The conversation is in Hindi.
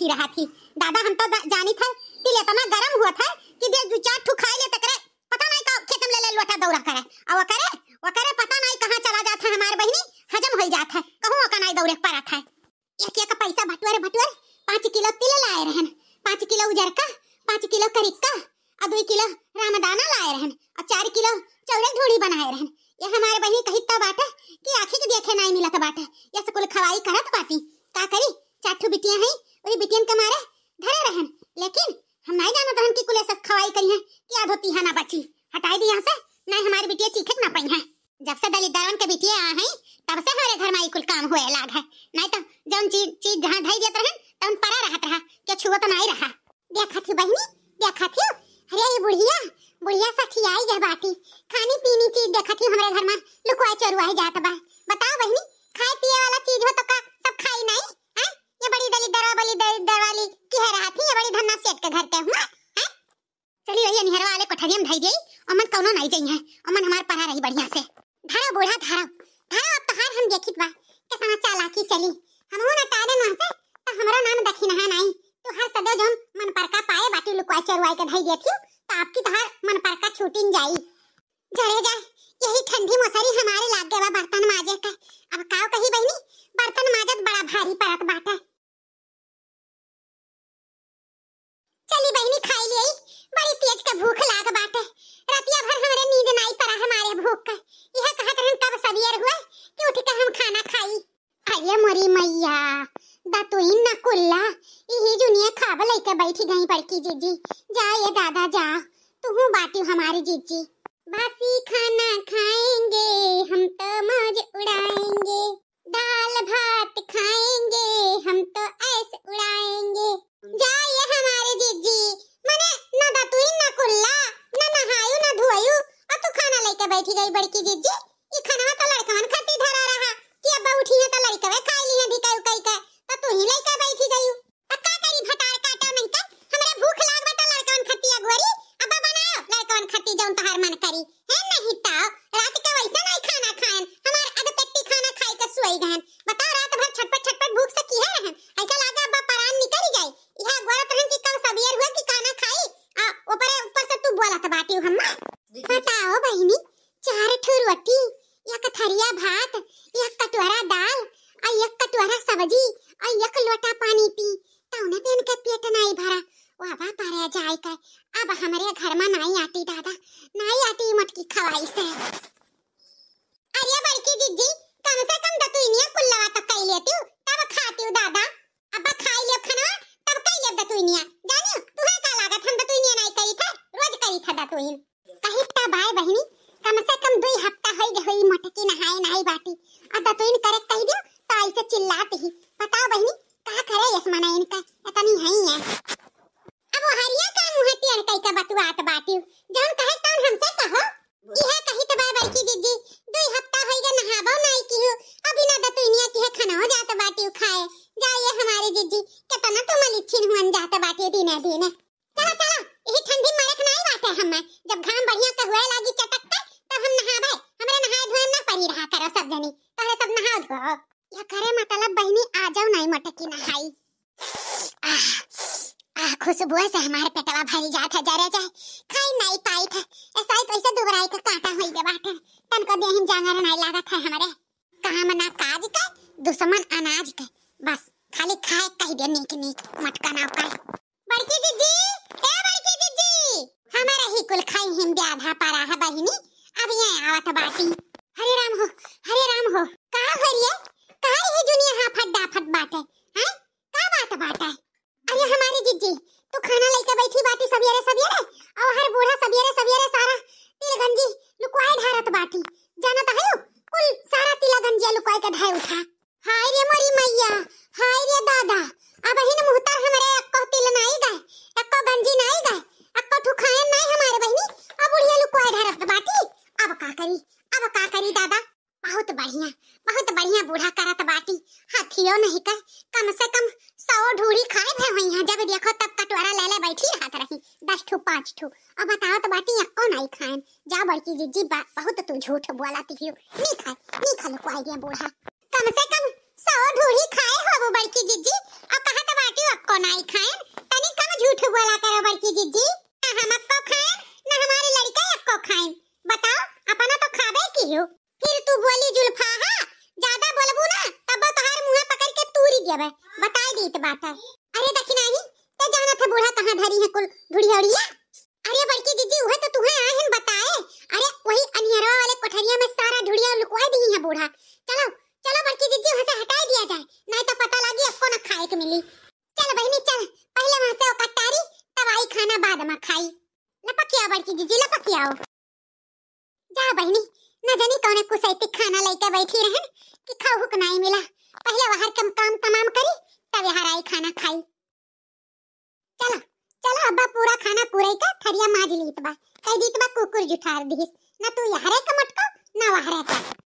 पूछ रहा थी दादा हम तो जानी था तिल इतना तो गरम हुआ था कि दे दो चार ठू खाए ले तकरे पता नहीं का खेत में ले ले लोटा दौरा करे अब वो करे वो करे पता नहीं कहां चला जाता है हमारे बहनी हजम हो जाता है कहूं का नहीं दौरे पर आता है एक एक पैसा भटवर भटवर 5 किलो तिल लाए रहन 5 किलो उजर का 5 किलो का और 2 किलो रामदाना लाए रहन और 4 किलो चौरे ढूढ़ी बनाए रहन ये हमारे बहनी कही तब है कि आखिर देखे नहीं मिलत है ये कुल खवाई करत बाटी का करी चाटू बिटिया है तोरी बिटियन के मारे धरे रहन लेकिन हम नहीं जानो तहन की कुले सब खवाई करी है कि आधो है ना बची हटाई दी यहां से नहीं हमारी बिटिया चीखत ना पई है जब से दलित के बिटिया आ है तब से हमारे घर में कुल काम हुए लाग है नहीं तो जौन चीज चीज जहां धई देत रहन तौन पड़ा रहत रहा के छुओ तो नहीं रहा देखा थी बहनी देखा थी अरे ये बुढ़िया बुढ़िया सखी आई गए बाटी खानी पीनी चीज देखा थी हमारे घर में लुकवाई चोरुआए जात बा बात ही बड़ी धन्ना सेठ के घर के हूं चली रही निहर वाले कोठरी में धई गई अमन कौनो नहीं जई है अमन हमार पढ़ा रही बढ़िया से धारा बूढ़ा धारा धारा अब तो हार हम देखित बा के समा चालाकी चली हमहू ना टाडे न से त तो हमरा नाम दखी नहा नहीं तो हर सदे जो मन पर का पाए बाटी लुकवा चरवाई के भाई देथी त आपकी धार मन पर का छूटिन जाई जरे जाए यही ठंडी मसरी हमारे लाग गए बा बर्तन बैठी गई बड़की जीजी जा ये दादा जा तू बाटी हमारी जीजी बासी खाना खाएंगे हम तो मौज उड़ाएंगे दाल भात खाएंगे हम तो ऐसे उड़ाएंगे जा ये हमारी जीजी मने ना दतुई ना कुल्ला ना नहायु ना धुआयु अब तू खाना लेके बैठी गई बड़की जीजी गई गहन बता रहा तो भाई छटपट छटपट भूख से की है रहन ऐसा लागा अब परान निकल ही जाए यह गोरा तरह की कम सबियर हुआ कि खाना खाई आ ऊपर ऊपर से तू बोला था बाटी हम्मा बताओ बहिनी चार ठो रोटी एक थरिया भात एक कटोरा दाल और एक कटोरा सब्जी और एक लोटा पानी पी तौने पेन के पेट नहीं भरा वाबा पारे जाए का अब हमारे घर में नहीं आती दाल बात होइल कहित का भाई बहिनी कम से कम दुई हफ्ता होई गई होई मटकी नहाए नहीं बाटी और दतुइन करे कह दियो तो ऐसे चिल्लात ही बताओ बहिनी का करे यस मने इनका पता तो नहीं है ये अब हरिया का मुहटियन कई का बतुआत बाटी जान कहे तौन हमसे कहो इहे कहित बाय बाई की दीदी हम जब घाम बढ़िया का हुए लागी चटक कर तब तो हम नहावे हमरे नहाए धोए ना परी रहा करो सब जनी तोरे सब नहाओ धो या करे मतलब बहिनी आ जाओ नहीं मटकी नहाई आह आह खुशबू से हमारे पेटवा भरी जात है जरे जाए खाई नहीं पाई था ऐसा ही कैसे तो दुबराई का कांटा होई गवा था तन को देहिन जांगर नहीं लागत है हमारे कहा मना काज का दुश्मन अनाज का बस खाली खाए कह दे नीक नीक करत बाटी जानत तो है कुल सारा तिला गंजिया लुकाई के धाय उठा हाय रे मोरी मैया हाय रे दादा अब हिन मुहतर हमरे अक्को तिल नहीं गए अक्को गंजी नहीं गए अक्को ठुखाए नाई हमारे बहिनी अब बुढ़िया लुकाई धरत बाटी अब का करी अब का करी दादा बहुत बढ़िया बहुत बढ़िया बूढ़ा करत बाटी हाथियो नहीं कर कम से कम सौ ढूरी खाए भे हुई जब देखो दस ठू पाँच ठू अब बताओ तो बाटी यहाँ कौन आई खाएन जा बड़की जीजी बा बहुत तू तो झूठ बोलाती हो नहीं खाए नहीं खा को आई गया बूढ़ा कम से कम सौ ढूढ़ी खाए हो वो बड़की जीजी अब कहा तो बाटी अब कौन आई खाएन तनी कम झूठ बोला करो बड़की जीजी ना हम अक्को खाएन ना हमारी लड़का अक्को खाएन बताओ अपना तो खाबे की हो फिर तू बोली जुल्फा हा ज्यादा बोलबू ना तब तो हर मुंह पकड़ के तूरी देबे बताई दी त तो बात अरे दखिनाही जाने थे बूढ़ा कहां धरी है कुल धुड़िया अरे बड़की दीदी वह तो तुम्हें आए हम बताए अरे वही अनियरवा वाले कोठरिया में सारा धुड़िया लुकवा दी है बूढ़ा चलो चलो बड़की दीदी वहां से हटा दिया जाए नहीं तो पता लगी आपको ना खाए के मिली चल बहनी चल पहले वहां से ओकटारी तब आई खाना बाद में खाई लपक आओ बड़की दीदी लपक आओ जा बहनी न जानी कौन कुसैती खाना लेके बैठी रहन कि खाऊ हुक नहीं मिला पहले बाहर कम काम तमाम करी करिया माज कई बा कह दीत बा कुकुर जुठार दीस ना तू यहरे का मटको ना वहरे का